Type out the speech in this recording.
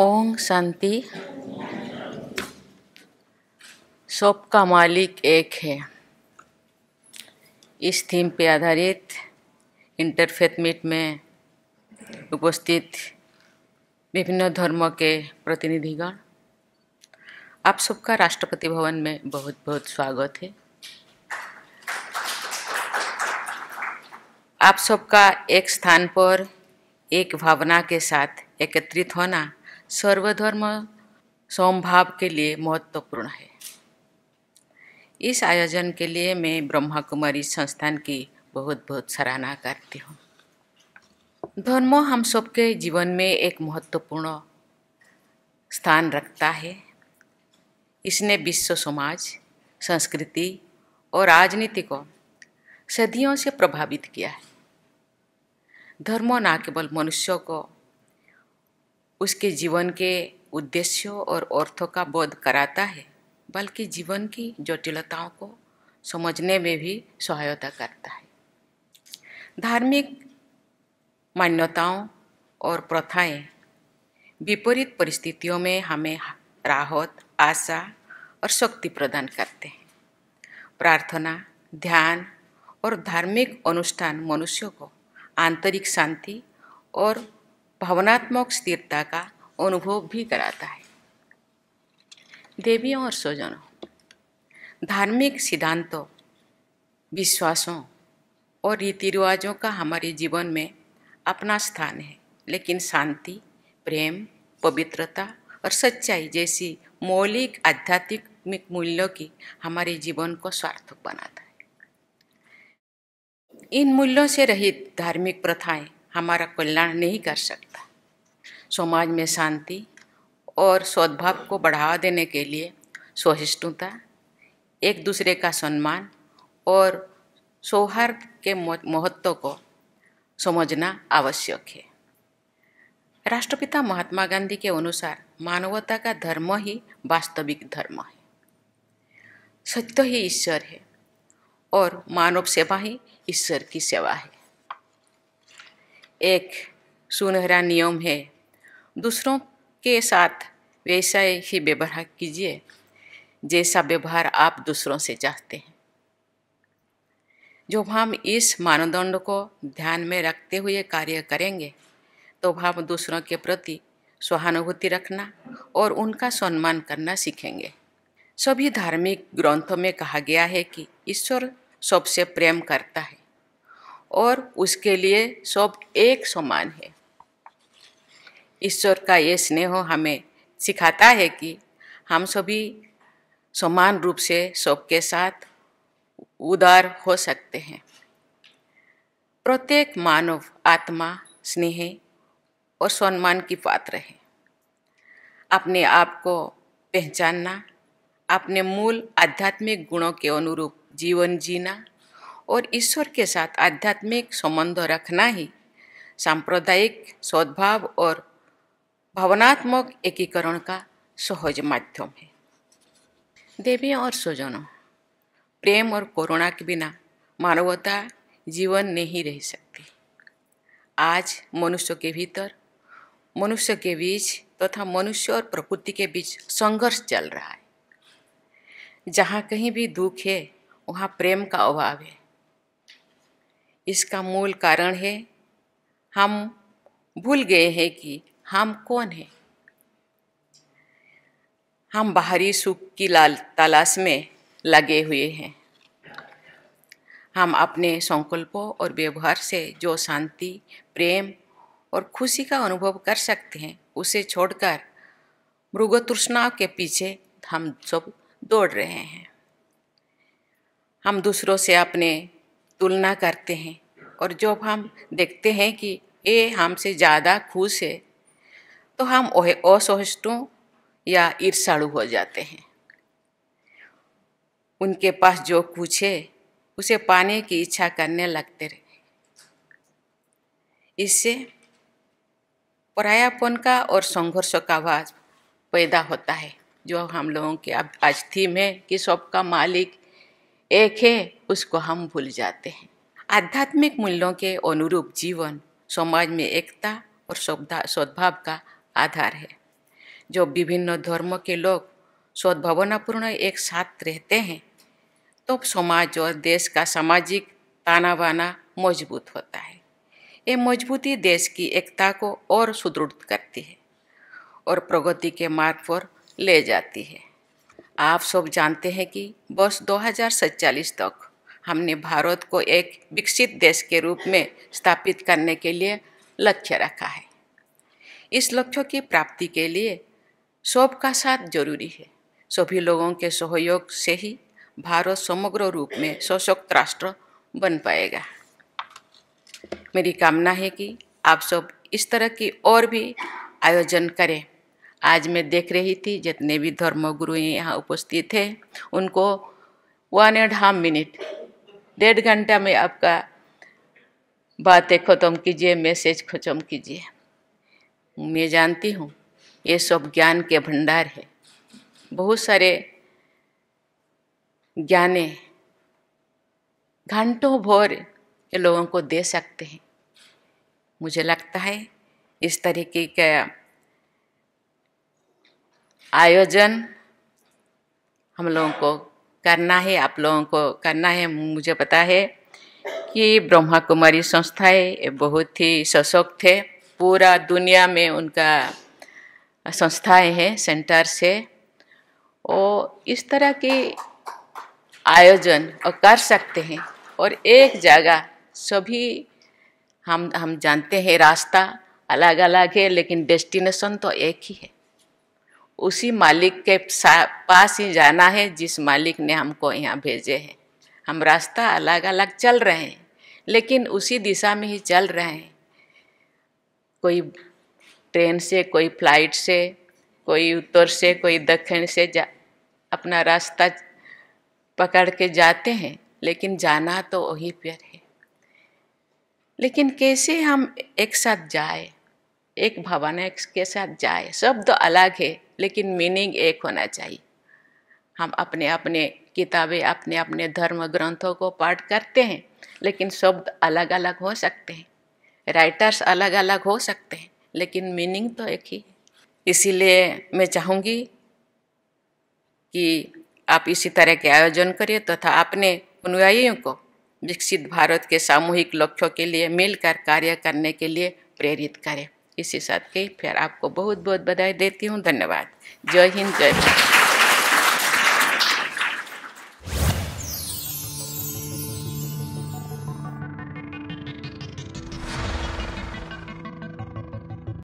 ओम शांति सबका मालिक एक है इस थीम पे आधारित इंटरफेथ मीट में उपस्थित विभिन्न धर्मों के प्रतिनिधिगण आप सबका राष्ट्रपति भवन में बहुत बहुत स्वागत है आप सबका एक स्थान पर एक भावना के साथ एकत्रित होना सर्वधर्म समभाव के लिए महत्वपूर्ण है इस आयोजन के लिए मैं ब्रह्मा कुमारी संस्थान की बहुत बहुत सराहना करती हूँ धर्म हम सबके जीवन में एक महत्वपूर्ण स्थान रखता है इसने विश्व समाज संस्कृति और राजनीति को सदियों से प्रभावित किया है धर्म न केवल मनुष्य को उसके जीवन के उद्देश्यों और अर्थों का बोध कराता है बल्कि जीवन की जटिलताओं को समझने में भी सहायता करता है धार्मिक मान्यताओं और प्रथाएं विपरीत परिस्थितियों में हमें राहत आशा और शक्ति प्रदान करते हैं प्रार्थना ध्यान और धार्मिक अनुष्ठान मनुष्य को आंतरिक शांति और भावनात्मक स्थिरता का अनुभव भी कराता है देवियों और स्वजनों धार्मिक सिद्धांतों विश्वासों और रीति रिवाजों का हमारे जीवन में अपना स्थान है लेकिन शांति प्रेम पवित्रता और सच्चाई जैसी मौलिक आध्यात्मिक मूल्यों की हमारे जीवन को सार्थक बनाता है इन मूल्यों से रहित धार्मिक प्रथाएं हमारा कल्याण नहीं कर सकती समाज में शांति और सद्भाव को बढ़ावा देने के लिए सहिष्णुता एक दूसरे का सम्मान और सौहार्द के महत्व को समझना आवश्यक है राष्ट्रपिता महात्मा गांधी के अनुसार मानवता का धर्म ही वास्तविक धर्म है सत्य ही ईश्वर है और मानव सेवा ही ईश्वर की सेवा है एक सुनहरा नियम है दूसरों के साथ वैसा ही व्यवहार कीजिए जैसा व्यवहार आप दूसरों से चाहते हैं जब हम इस मानदंड को ध्यान में रखते हुए कार्य करेंगे तो हम दूसरों के प्रति सहानुभूति रखना और उनका सम्मान करना सीखेंगे सभी धार्मिक ग्रंथों में कहा गया है कि ईश्वर सबसे प्रेम करता है और उसके लिए सब एक समान है ईश्वर का ये स्नेह हमें सिखाता है कि हम सभी समान रूप से सबके साथ उदार हो सकते हैं प्रत्येक मानव आत्मा स्नेह और सम्मान की पात्र है अपने आप को पहचानना अपने मूल आध्यात्मिक गुणों के अनुरूप जीवन जीना और ईश्वर के साथ आध्यात्मिक संबंध रखना ही सांप्रदायिक सद्भाव और भावनात्मक एकीकरण का सहज माध्यम है देवी और स्वजनों प्रेम और करुणा के बिना मानवता जीवन नहीं रह सकती आज मनुष्य के भीतर मनुष्य के बीच तथा तो मनुष्य और प्रकृति के बीच संघर्ष चल रहा है जहाँ कहीं भी दुख है वहाँ प्रेम का अभाव है इसका मूल कारण है हम भूल गए हैं कि हम कौन हैं हम बाहरी सुख की लाल तलाश में लगे हुए हैं हम अपने संकल्पों और व्यवहार से जो शांति प्रेम और खुशी का अनुभव कर सकते हैं उसे छोड़कर मृग तृष्णा के पीछे हम सब दौड़ रहे हैं हम दूसरों से अपने तुलना करते हैं और जब हम देखते हैं कि ये हमसे ज़्यादा खुश है तो हम असहिष्णु या ईर्षाणु हो जाते हैं उनके पास जो कुछ है उसे पाने की इच्छा करने लगते रहे इससे परायापन का और संघर्ष का आवाज पैदा होता है जो हम लोगों के अब आज थीम है कि सबका मालिक एक है उसको हम भूल जाते हैं आध्यात्मिक मूल्यों के अनुरूप जीवन समाज में एकता और सद्भाव का आधार है जो विभिन्न धर्मों के लोग सद्भावनापूर्ण एक साथ रहते हैं तो समाज और देश का सामाजिक ताना बाना मजबूत होता है ये मजबूती देश की एकता को और सुदृढ़ करती है और प्रगति के मार्ग पर ले जाती है आप सब जानते हैं कि वर्ष दो तक हमने भारत को एक विकसित देश के रूप में स्थापित करने के लिए लक्ष्य रखा है इस लक्ष्य की प्राप्ति के लिए सबका साथ जरूरी है सभी लोगों के सहयोग से ही भारत समग्र रूप में सशक्त राष्ट्र बन पाएगा मेरी कामना है कि आप सब इस तरह की और भी आयोजन करें आज मैं देख रही थी जितने भी धर्मगुरु यहाँ उपस्थित थे उनको वन एंड हाफ मिनट डेढ़ घंटा में आपका बातें ख़त्म कीजिए मैसेज ख़त्म कीजिए मैं जानती हूँ ये सब ज्ञान के भंडार है बहुत सारे ज्ञाने घंटों भर ये लोगों को दे सकते हैं मुझे लगता है इस तरीके का आयोजन हम लोगों को करना है आप लोगों को करना है मुझे पता है कि ब्रह्मा कुमारी संस्थाएं बहुत ही सशक्त है पूरा दुनिया में उनका संस्थाएं हैं सेंटर्स है और इस तरह के आयोजन और कर सकते हैं और एक जगह सभी हम हम जानते हैं रास्ता अलग अलग है लेकिन डेस्टिनेशन तो एक ही है उसी मालिक के पास ही जाना है जिस मालिक ने हमको यहाँ भेजे हैं हम रास्ता अलग अलग चल रहे हैं लेकिन उसी दिशा में ही चल रहे हैं कोई ट्रेन से कोई फ्लाइट से कोई उत्तर से कोई दक्षिण से जा अपना रास्ता पकड़ के जाते हैं लेकिन जाना तो वही प्यार है लेकिन कैसे हम एक साथ जाए एक भावना के साथ जाए शब्द तो अलग है लेकिन मीनिंग एक होना चाहिए हम अपने अपने किताबें अपने अपने धर्म ग्रंथों को पाठ करते हैं लेकिन शब्द अलग अलग हो सकते हैं राइटर्स अलग अलग हो सकते हैं लेकिन मीनिंग तो एक ही है इसीलिए मैं चाहूँगी कि आप इसी तरह के आयोजन करिए तथा तो अपने अनुयायियों को विकसित भारत के सामूहिक लक्ष्यों के लिए मिलकर कार्य करने के लिए प्रेरित करें इसी साथ के फिर आपको बहुत बहुत बधाई देती हूँ धन्यवाद जय हिंद जय भारत